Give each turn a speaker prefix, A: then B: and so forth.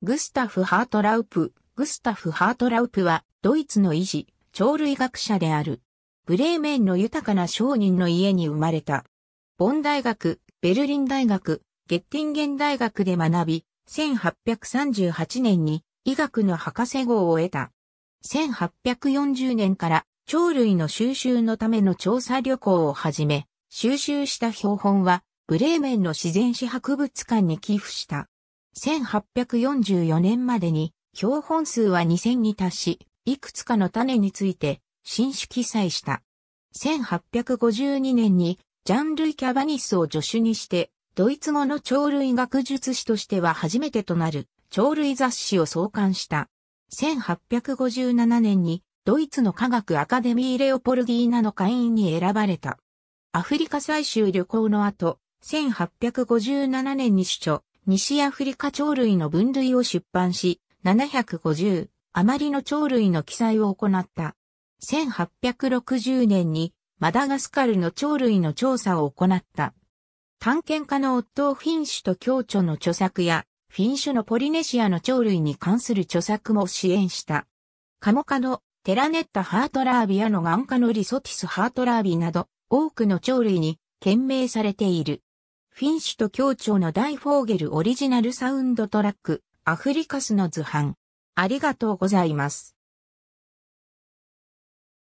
A: グスタフ・ハートラウプ、グスタフ・ハートラウプは、ドイツの医師、鳥類
B: 学者である。ブレーメンの豊かな商人の家に生まれた。ボン大学、ベルリン大学、ゲッティンゲン大学で学び、1838年に医学の博士号を得た。1840年から鳥類の収集のための調査旅行を始め、収集した標本は、ブレーメンの自然史博物館に寄付した。1844年までに標本数は2000に達し、いくつかの種について新種記載した。1852年にジャンルイ・キャバニスを助手にして、ドイツ語の鳥類学術誌としては初めてとなる鳥類雑誌を創刊した。1857年にドイツの科学アカデミーレオポルディーナの会員に選ばれた。アフリカ最終旅行の後、1857年に主張。西アフリカ鳥類の分類を出版し、750余りの鳥類の記載を行った。1860年にマダガスカルの鳥類の調査を行った。探検家の夫をフィンシュと共著の著作や、フィンシュのポリネシアの鳥類に関する著作も支援した。カモ科のテラネッタ・ハートラービアの眼科のリソティス・ハートラービなど、多くの鳥類に懸命されている。フィンシュと協調の大フォーゲルオリジナルサウンドトラック、アフリ
A: カスの図版。ありがとうございます。